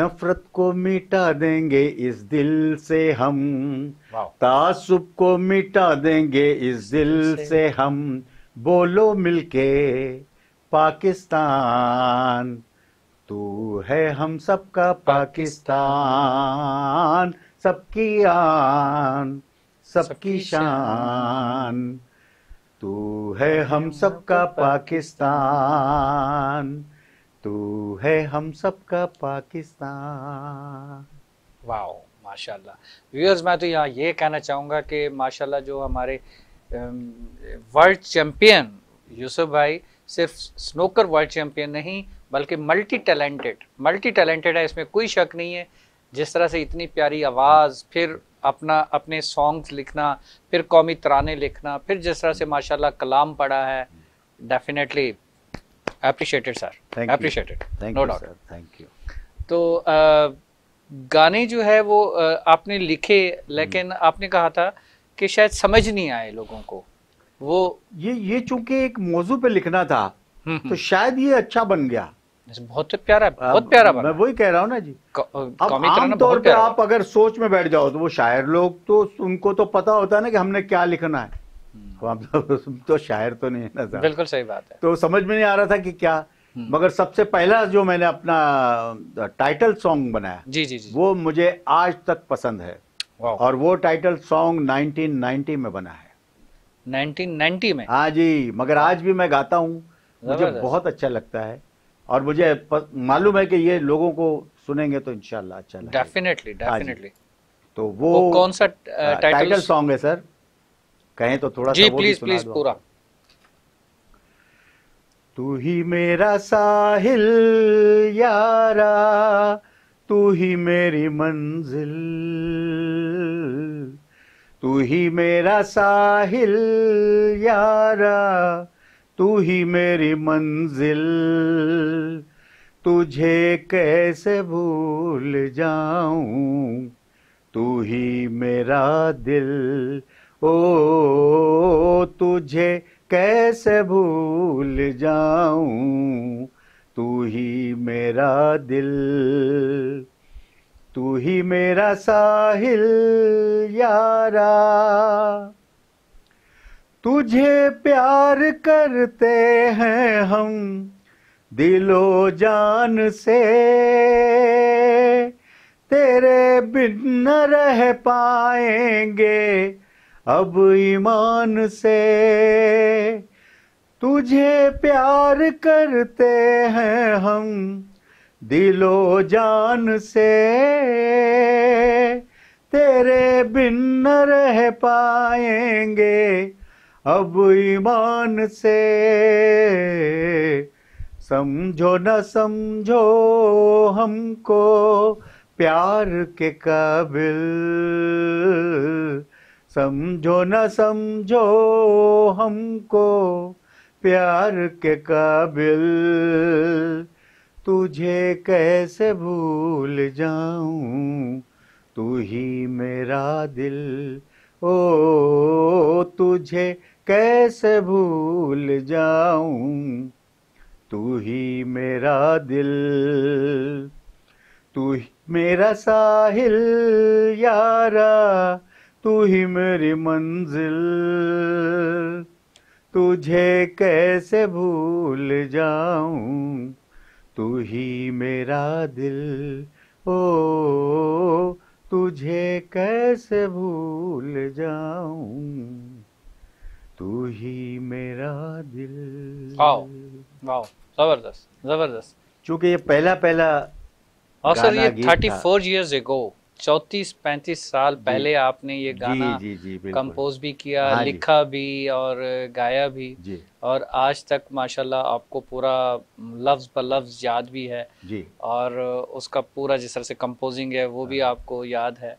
नफरत को मिटा देंगे इस दिल से हम तासुब को मिटा देंगे इस दिल से हम बोलो मिलके पाकिस्तान तू है हम सबका पाकिस्तान सबकी आन सबकी शान तू है हम सबका पाकिस्तान तू है हम सबका पाकिस्तान वाओ माशाल्लाह व्यूअर्स मैं तो यहाँ ये कहना चाहूँगा कि माशाल्लाह जो हमारे वर्ल्ड चैंपियन यूसुफ भाई सिर्फ स्नोकर वर्ल्ड चैंपियन नहीं बल्कि मल्टी टैलेंटेड मल्टी टैलेंटेड है इसमें कोई शक नहीं है जिस तरह से इतनी प्यारी आवाज़ फिर अपना अपने सॉन्ग्स लिखना फिर कौमी तराने लिखना फिर जिस तरह से माशाल्लाह कलाम पढ़ा है definitely appreciated sir appreciated no doubt thank you तो आ, गाने जो है वो आपने लिखे हम्म। लेकिन आपने कहा था कि शायद समझ नहीं आए लोगों को वो ये ये चूंकि एक मौजू पे लिखना था हम्म, हम्म। तो शायद ये अच्छा बन गया बहुत प्यारा बहुत प्यारा मैं वही कह रहा हूँ ना जी आमतौर पे आप अगर सोच में बैठ जाओ तो वो शायर लोग तो उनको तो पता होता है ना कि हमने क्या लिखना है हम्म। तो, (laughs) तो शायर तो नहीं है ना सर बिल्कुल सही बात है तो समझ में नहीं आ रहा था कि क्या हम्म। मगर सबसे पहला जो मैंने अपना टाइटल सॉन्ग बनाया जी जी जी वो मुझे आज तक पसंद है और वो टाइटल सॉन्ग 1990 में बना है 1990 में हाँ जी मगर आज भी मैं गाता हूँ मुझे बहुत अच्छा लगता है और मुझे मालूम है कि ये लोगों को सुनेंगे तो इनशाला अच्छा डेफिनेटली हाँ डेफिनेटली तो वो, वो कौन सा टाइटल हाँ, सॉन्ग है सर कहें तो थोड़ा जी प्लीज प्लीज पूरा तू ही मेरा साहिल यारा तू ही मेरी मंजिल तू ही मेरा साहिल यारा तू ही मेरी मंजिल तुझे कैसे भूल जाऊं तू ही मेरा दिल ओ तुझे कैसे भूल जाऊं तू ही मेरा दिल तू ही मेरा साहिल यारा तुझे प्यार करते हैं हम दिलो जान से तेरे बिन न रह पाएंगे अब ईमान से तुझे प्यार करते हैं हम दिलो जान से तेरे बिन न रह पाएंगे अब ईमान से समझो न समझो हमको प्यार के काबिल समझो न समझो हमको प्यार के काबिल तुझे कैसे भूल जाऊं तू ही मेरा दिल ओ तुझे कैसे भूल जाऊं तू ही मेरा दिल तू ही मेरा साहिल यारा तू ही मेरी मंजिल तुझे कैसे भूल जाऊं तू ही मेरा दिल ओ तुझे कैसे भूल जाऊं तू ही मेरा दिल वाओ वाओ जबरदस्त जबरदस्त क्योंकि ये पहला पहला और सर ये फोर इयर्स एगो चौतीस पैंतीस साल पहले आपने ये गाना जी, जी, जी, कंपोज भी किया हाँ लिखा भी और गाया भी और आज तक माशाल्लाह आपको पूरा लफ्ज ब लफ्ज याद भी है जी। और उसका पूरा जिस तरह से कंपोजिंग है वो भी हाँ। आपको याद है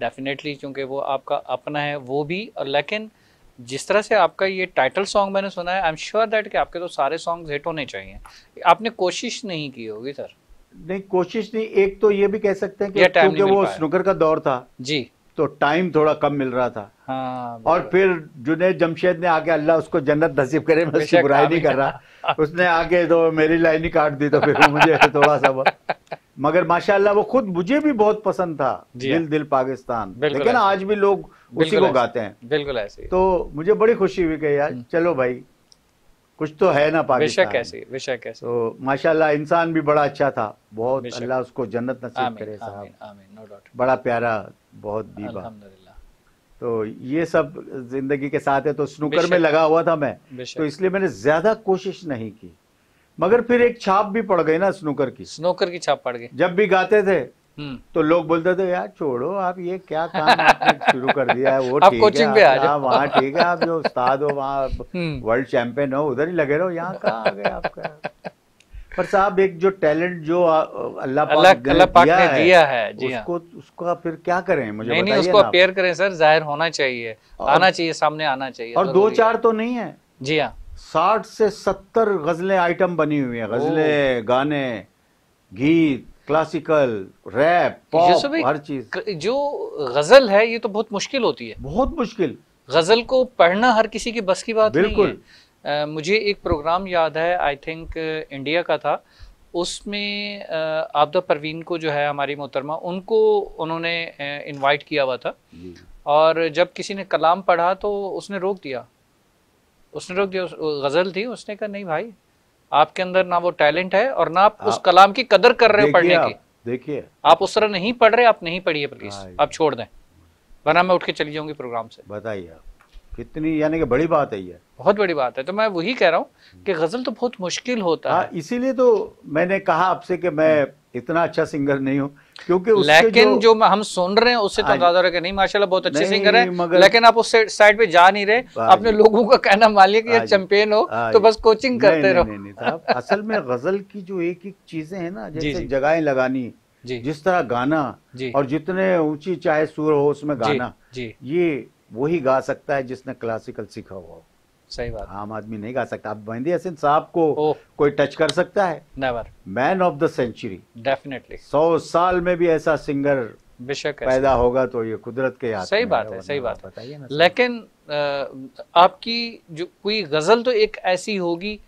डेफिनेटली क्योंकि वो आपका अपना है वो भी और लेकिन जिस तरह से आपका ये टाइटल सॉन्ग मैंने सुना है आई एम श्योर दैट कि आपके तो सारे सॉन्ग हिट होने चाहिए आपने कोशिश नहीं की होगी सर नहीं कोशिश नहीं एक तो ये भी कह सकते हैं कि क्योंकि वो स्नूकर का दौर था जी तो टाइम थोड़ा कम मिल रहा था हाँ, और फिर जुनेद जमशेद ने आके अल्लाह उसको जन्नत नसीब करे मैं उसकी बुराई नहीं कर रहा उसने आके तो मेरी लाइन ही काट दी तो फिर मुझे (laughs) थोड़ा सा मगर माशाल्लाह वो खुद मुझे भी बहुत पसंद था दिल दिल पाकिस्तान लेकिन आज भी लोग उसी को गाते हैं बिल्कुल ऐसे तो मुझे बड़ी खुशी हुई कि यार हम्म। चलो भाई कुछ तो है ना पाकिस्तान विषय कैसे विषय तो माशाल्लाह इंसान भी बड़ा अच्छा था बहुत अल्लाह उसको जन्नत नसीब करे साहब नो डाउट बड़ा प्यारा बहुत दीवा तो ये सब जिंदगी के साथ है तो स्नूकर में लगा हुआ था मैं तो इसलिए मैंने ज्यादा कोशिश नहीं की मगर फिर एक छाप भी पड़ गई ना स्नूकर की स्नूकर की छाप पड़ गई जब भी गाते थे हम्म। तो लोग बोलते थे यार छोड़ो आप ये क्या काम (laughs) शुरू कर दिया है वो ठीक कोचिंग है आप वहाँ ठीक है आप जो उस्ताद हो वहाँ वर्ल्ड हम्म। चैंपियन हो उधर ही लगे रहो यहाँ कहाँ आ गए आपका पर साहब एक जो टैलेंट जो अल्लाह पाक, अल्ला पाक दिया ने दिया है, है जी हाँ। उसको उसका फिर क्या करें मुझे नहीं, नहीं उसको अपेयर करें सर जाहिर होना चाहिए और, आना चाहिए सामने आना चाहिए और दो चार तो नहीं है जी हाँ साठ से सत्तर गजलें आइटम बनी हुई है गजलें गाने गीत क्लासिकल रैप पॉप हर चीज जो गजल है ये तो बहुत मुश्किल होती है बहुत मुश्किल गजल को पढ़ना हर किसी की बस की बात बिल्कुल नहीं है। आ, मुझे एक प्रोग्राम याद है आई थिंक इंडिया का था उसमें आपदा परवीन को जो है हमारी मोहतरमा उनको उन्होंने इनवाइट किया हुआ था और जब किसी ने कलाम पढ़ा तो उसने रोक दिया उसने रोक दिया गज़ल थी उसने कहा नहीं भाई आपके अंदर ना वो टैलेंट है और ना आप उस कलाम की कदर कर रहे हो पढ़ने की देखिए आप उस तरह नहीं पढ़ रहे आप नहीं पढ़िए प्लीज आप छोड़ दें वरना मैं उठ के चली जाऊंगी प्रोग्राम से बताइए आप कितनी यानी कि बड़ी बात है ये बहुत बड़ी बात है तो मैं वही कह रहा हूँ कि गजल तो बहुत मुश्किल होता हाँ, है इसीलिए तो मैंने कहा आपसे कि मैं हम्म। इतना अच्छा सिंगर नहीं हूँ क्योंकि लेकिन जो, जो हम सुन रहे हैं उससे तो अंदाजा हाँ रहे नहीं माशाल्लाह बहुत अच्छे सिंगर है लेकिन आप उस साइड पे जा नहीं रहे अपने हाँ लोगों का कहना मान लिया कि ये हाँ चैंपियन हो तो बस कोचिंग करते रहो तो असल में गजल की जो एक एक चीजें है ना (laughs) जैसे जगहें लगानी जिस तरह गाना और जितने ऊंची चाहे सुर हो उसमें गाना ये वही गा सकता है जिसने क्लासिकल सीखा हुआ हो सही बात आम आदमी नहीं गा सकता अब महेंद्र हसन साहब को कोई टच कर सकता है never man of the century definitely सौ साल में भी ऐसा सिंगर बेशक पैदा होगा तो ये कुदरत के हाथ सही बात है सही बात बताइए ना लेकिन आपकी जो कोई गजल तो एक ऐसी होगी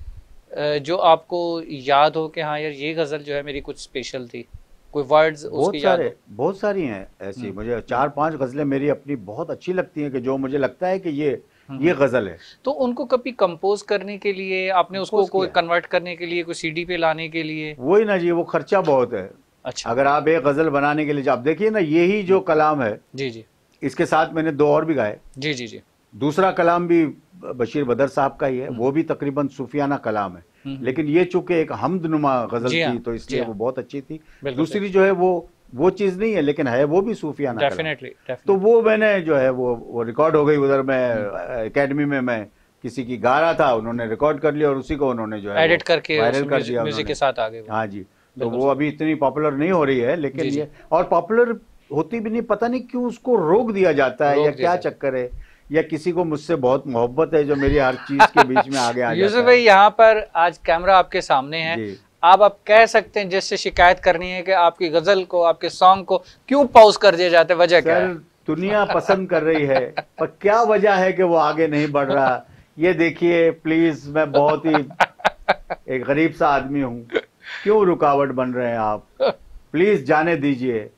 जो आपको याद हो कि हाँ यार ये गजल जो है मेरी कुछ स्पेशल थी कोई वर्ड्स बहुत सारे बहुत सारी हैं ऐसी हम्म। मुझे चार पांच गजलें मेरी अपनी बहुत अच्छी लगती हैं कि जो मुझे लगता है कि ये ये हम्म। गजल है तो उनको कभी कंपोज करने के लिए आपने उसको कोई कन्वर्ट करने के लिए कोई सीडी पे लाने के लिए वही ना जी वो खर्चा बहुत है अच्छा अगर आप एक गजल बनाने के लिए आप देखिए ना यही जो हम्म। कलाम है जी जी इसके साथ मैंने दो और भी गाए जी जी जी दूसरा कलाम भी बशीर बदर साहब का ही है हम्म। वो भी तकरीबन सूफियाना कलाम है लेकिन ये चूंकि एक हमदनुमा गजल हाँ। थी तो इसलिए हाँ। वो बहुत अच्छी थी दूसरी जो है वो वो चीज़ नहीं है लेकिन है वो भी सूफियाना डेफिनेटली तो वो मैंने जो है वो वो रिकॉर्ड हो गई उधर मैं एकेडमी में मैं किसी की गा रहा था उन्होंने रिकॉर्ड कर लिया और उसी को उन्होंने जो है एडिट करके वायरल कर दिया म्यूजिक के साथ आगे हाँ जी तो वो अभी इतनी पॉपुलर नहीं हो रही है लेकिन ये और पॉपुलर होती भी नहीं पता नहीं क्यों उसको रोक दिया जाता है या क्या चक्कर है या किसी को मुझसे बहुत मोहब्बत है जो मेरी हर चीज के बीच में आगे आ (laughs) यूसुफ भाई यहाँ पर आज कैमरा आपके सामने है आप आप कह सकते हैं जिससे शिकायत करनी है कि आपकी गजल को आपके सॉन्ग को क्यों पॉज कर दिया जाता है वजह क्या है? दुनिया पसंद कर रही है पर क्या वजह है कि वो आगे नहीं बढ़ रहा ये देखिए प्लीज मैं बहुत ही एक गरीब सा आदमी हूं क्यों रुकावट बन रहे हैं आप प्लीज जाने दीजिए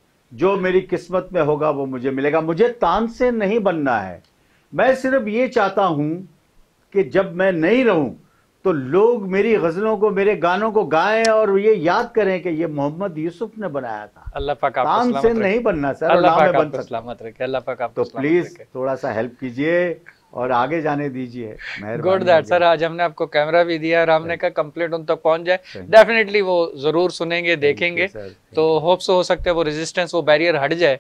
जो मेरी किस्मत में होगा वो मुझे मिलेगा मुझे तान से नहीं बनना है मैं सिर्फ ये चाहता हूं कि जब मैं नहीं रहूं तो लोग मेरी गजलों को मेरे गानों को गाएं और ये याद करें कि ये मोहम्मद यूसुफ ने बनाया था अल्लाह पाक ताम से नहीं बनना सर अल्लाह पाक आप सलामत रखे अल्लाह पाक तो प्लीज थोड़ा सा हेल्प कीजिए और आगे जाने दीजिए गुड दैट सर आज हमने आपको कैमरा भी दिया और हमने कहा कंप्लीट उन तक पहुंच जाए डेफिनेटली वो जरूर सुनेंगे देखेंगे तो होप्स हो सकता है वो रेजिस्टेंस वो बैरियर हट जाए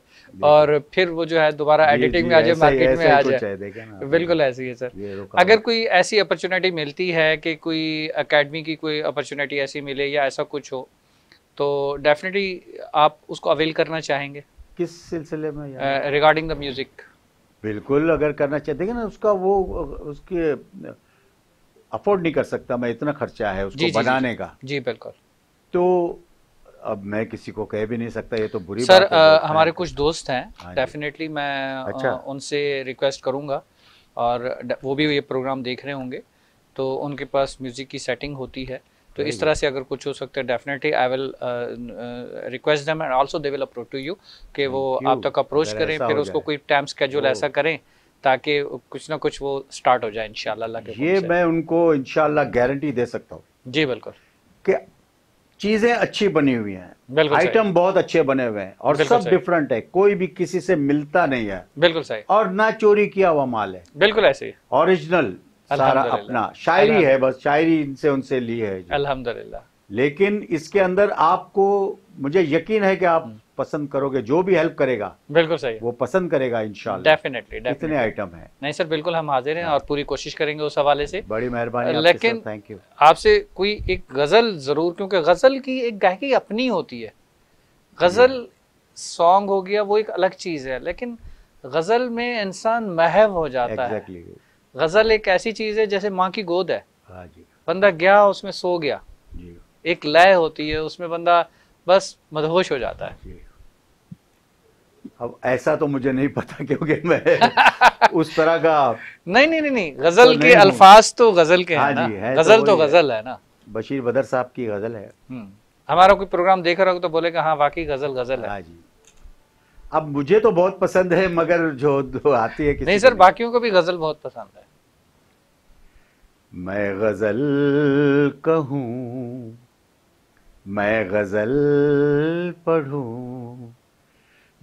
और फिर वो जो है दोबारा एडिटिंग में आ जाए मार्केट में आ जाए बिल्कुल ऐसी है सर अगर कोई ऐसी अपॉर्चुनिटी मिलती है कि कोई अकेडमी की कोई अपॉर्चुनिटी ऐसी मिले या ऐसा कुछ हो तो डेफिनेटली आप उसको अवेल करना चाहेंगे किस सिलसिले में रिगार्डिंग द म्यूजिक बिल्कुल अगर करना चाहते देखिए ना उसका वो उसके अफोर्ड नहीं कर सकता मैं इतना खर्चा है उसको जी, बनाने जी, का जी बिल्कुल तो अब मैं किसी को कह भी नहीं सकता ये तो बुरी सर बात है हमारे कुछ दोस्त हैं हाँ डेफिनेटली मैं अच्छा। उनसे रिक्वेस्ट करूंगा और वो भी ये प्रोग्राम देख रहे होंगे तो उनके पास म्यूज़िक की सेटिंग होती है तो इस तरह से अगर कुछ हो सकता है definitely I will request them and also they will approach to you कि वो आप तक अप्रोच करें फिर उसको कोई टाइम स्केड्यूल ऐसा करें ताकि कुछ ना कुछ वो स्टार्ट हो जाए इंशाल्लाह ये मैं उनको इंशाल्लाह गारंटी दे सकता हूँ जी बिल्कुल कि चीजें अच्छी बनी हुई हैं आइटम बहुत अच्छे बने हुए हैं और सब डिफरेंट है कोई भी किसी से मिलता नहीं है बिल्कुल सही और ना चोरी किया हुआ माल है बिल्कुल ऐसे ही ओरिजिनल सारा अपना शायरी है बस शायरी इनसे उनसे ली है अल्हम्दुलिल्लाह लेकिन इसके अंदर आपको मुझे यकीन है कि आप हम्म। पसंद करोगे जो भी हेल्प करेगा बिल्कुल सही वो पसंद करेगा इंशाल्लाह डेफिनेटली इतने आइटम है नहीं सर बिल्कुल हम हाजिर हैं हाँ। और पूरी कोशिश करेंगे उस हवाले से बड़ी मेहरबानी लेकिन थैंक यू आपसे कोई एक गज़ल ज़रूर क्योंकि गज़ल की एक गायकी अपनी होती है गज़ल सॉन्ग हो गया वो एक अलग चीज़ है लेकिन गज़ल में इंसान महव हो जाता है गज़ल एक ऐसी चीज़ है जैसे माँ की गोद है हाँ बंदा गया उसमें सो गया एक लय होती है उसमें बंदा बस मदहोश हो जाता है अब ऐसा तो मुझे नहीं पता क्योंकि मैं (laughs) उस तरह का नहीं नहीं नहीं, गजल तो के अल्फाज तो गजल के हाँ है ना तो तो है गजल तो, तो गजल है ना बशीर बदर साहब की गजल है हम्म। हमारा कोई प्रोग्राम देख रहा हो तो बोलेगा हाँ वाकई गजल गजल है हाँ जी अब मुझे तो बहुत पसंद है मगर जो आती है किसी नहीं सर बाकियों को भी गजल बहुत पसंद है मैं गजल कहू मैं गजल पढ़ू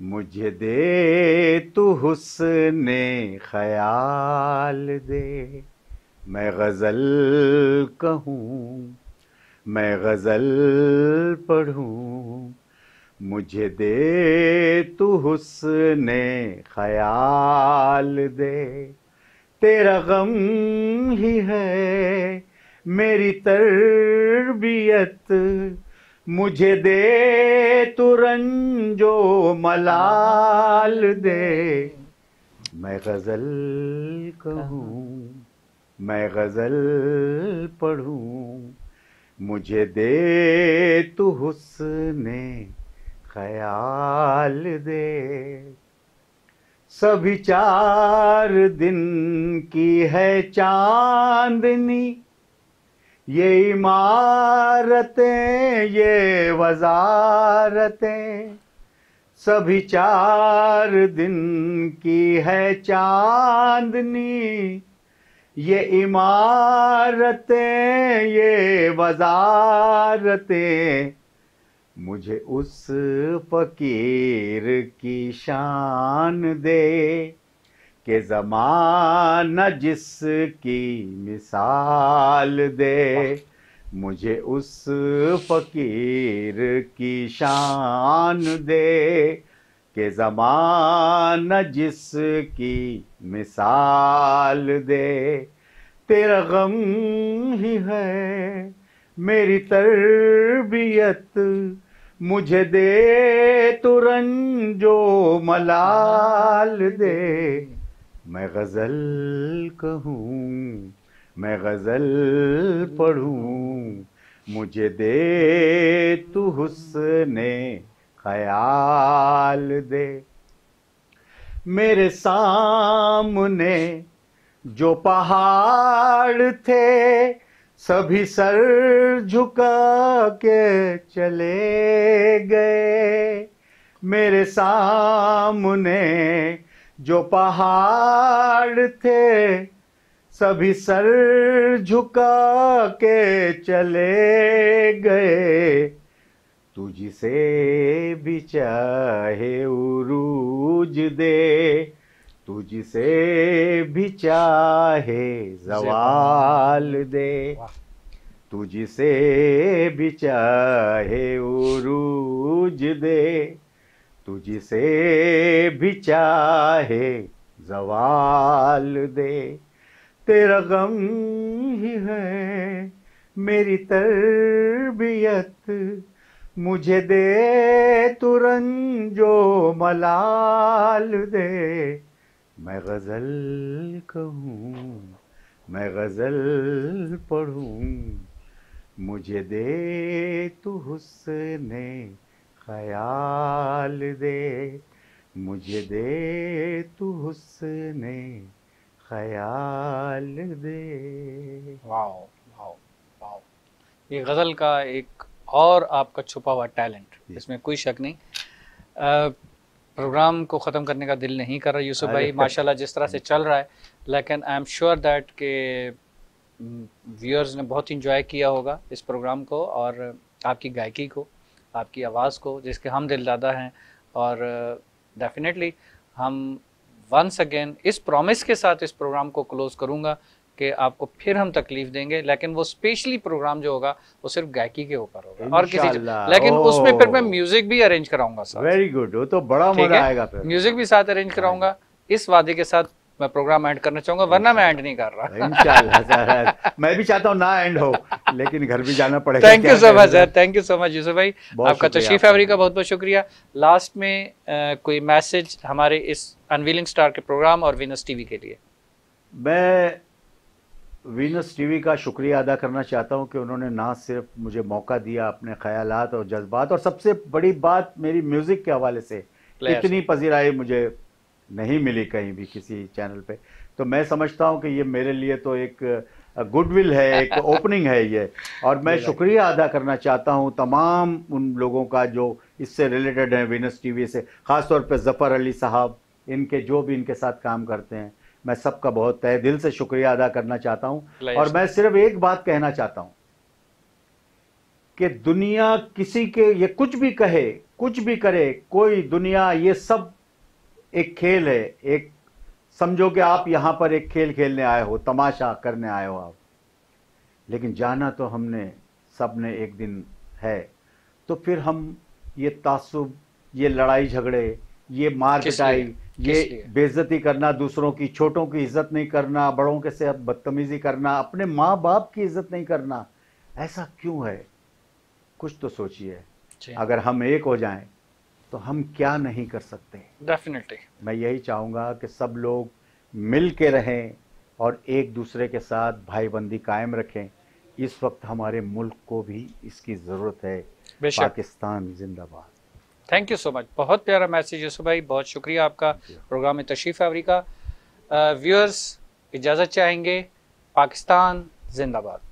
मुझे दे तू हुस्ने ख्याल दे मैं गजल कहू मैं गजल पढ़ू मुझे दे तू हुसने ख्याल दे तेरा गम ही है मेरी तरबियत मुझे दे तू रंजो मलाल दे मैं गज़ल कहूँ मैं गज़ल पढ़ूँ मुझे दे तू हुसने ख्याल दे सभी चार दिन की है चांदनी ये इमारतें ये वजारतें सभी चार दिन की है चांदनी ये इमारतें ये वजारतें मुझे उस फकीर की शान दे के जमाना जिसकी मिसाल दे मुझे उस फकीर की शान दे के जमाना जिसकी मिसाल दे तेरा गम ही है मेरी तरबियत मुझे दे तुरंजो मलाल दे मैं गज़ल कहूँ मैं गज़ल पढ़ूँ मुझे दे तू हुस्ने ख्याल दे मेरे सामने जो पहाड़ थे सभी सर झुका के चले गए मेरे सामने जो पहाड़ थे सभी सर झुका के चले गए तुझसे भी चाहे उरूज दे तुझसे भी चाहे जवाल दे तुझसे भी चाहे उरूज दे तुझसे भी चाहे जवाल दे तेरा गम ही है मेरी तरबियत मुझे दे तुरंजो मलाल दे मैं गज़ल कहूँ मैं गज़ल पढ़ूँ मुझे दे तू हुसने ख्याल दे मुझे दे तू हुसने ख्याल दे वाओ वाओ वाओ ये गज़ल का एक और आपका छुपा हुआ टैलेंट इसमें कोई शक नहीं आ, प्रोग्राम को ख़त्म करने का दिल नहीं कर रहा यूसुफ भाई (laughs) माशाल्लाह जिस तरह से चल रहा है लेकिन आई एम श्योर दैट के व्यूअर्स mm, ने बहुत इंजॉय किया होगा इस प्रोग्राम को और आपकी गायकी को आपकी आवाज़ को जिसके हम दिल दादा हैं और डेफिनेटली हम वंस अगेन इस प्रॉमिस के साथ इस प्रोग्राम को क्लोज़ करूँगा कि आपको फिर हम तकलीफ देंगे लेकिन वो स्पेशली प्रोग्राम जो होगा वो सिर्फ गायकी के ऊपर होगा और किसी लेकिन उसमें फिर मैं म्यूजिक भी अरेंज कराऊंगा सर वेरी गुड वो तो बड़ा मजा आएगा फिर म्यूजिक भी साथ अरेंज कराऊंगा इस वादे के साथ मैं प्रोग्राम एंड करना चाहूंगा वरना मैं एंड नहीं कर रहा इंशाल्लाह मैं भी चाहता हूँ ना एंड हो लेकिन घर भी जाना पड़ेगा thank you so much sir thank you so much Yusuf भाई आपका तशरीफ तो आवरी का बहुत बहुत शुक्रिया लास्ट में आ, कोई मैसेज हमारे इस अनवीलिंग स्टार के प्रोग्राम और विनस टीवी के लिए मैं वीनस टीवी का शुक्रिया अदा करना चाहता हूं कि उन्होंने ना सिर्फ मुझे मौका दिया अपने ख्याल और जज्बात और सबसे बड़ी बात मेरी म्यूज़िक के हवाले से इतनी पजीराई मुझे नहीं मिली कहीं भी किसी चैनल पे तो मैं समझता हूं कि ये मेरे लिए तो एक गुडविल है एक (laughs) ओपनिंग है ये और मैं शुक्रिया अदा करना चाहता हूँ तमाम उन लोगों का जो इससे रिलेटेड हैं वीनस टीवी से ख़ासतौर पर जफ़र अली साहब इनके जो भी इनके साथ काम करते हैं मैं सबका बहुत तय दिल से शुक्रिया अदा करना चाहता हूं और मैं सिर्फ एक बात कहना चाहता हूं कि दुनिया किसी के ये कुछ भी कहे कुछ भी करे कोई दुनिया ये सब एक खेल है एक समझो कि आप यहां पर एक खेल खेलने आए हो तमाशा करने आए हो आप लेकिन जाना तो हमने सबने एक दिन है तो फिर हम ये तासुब ये लड़ाई झगड़े ये मार पिटाई ये बेजती करना दूसरों की छोटों की इज्जत नहीं करना बड़ों के साथ बदतमीजी करना अपने माँ बाप की इज्जत नहीं करना ऐसा क्यों है कुछ तो सोचिए अगर हम एक हो जाएं तो हम क्या नहीं कर सकते डेफिनेटली मैं यही चाहूंगा कि सब लोग मिल के रहें और एक दूसरे के साथ भाईबंदी कायम रखें इस वक्त हमारे मुल्क को भी इसकी ज़रूरत है पाकिस्तान जिंदाबाद थैंक यू सो मच बहुत प्यारा मैसेज यूसुफ भाई बहुत शुक्रिया आपका प्रोग्राम में तशरीफ़ अवरी का व्यूअर्स इजाज़त चाहेंगे पाकिस्तान जिंदाबाद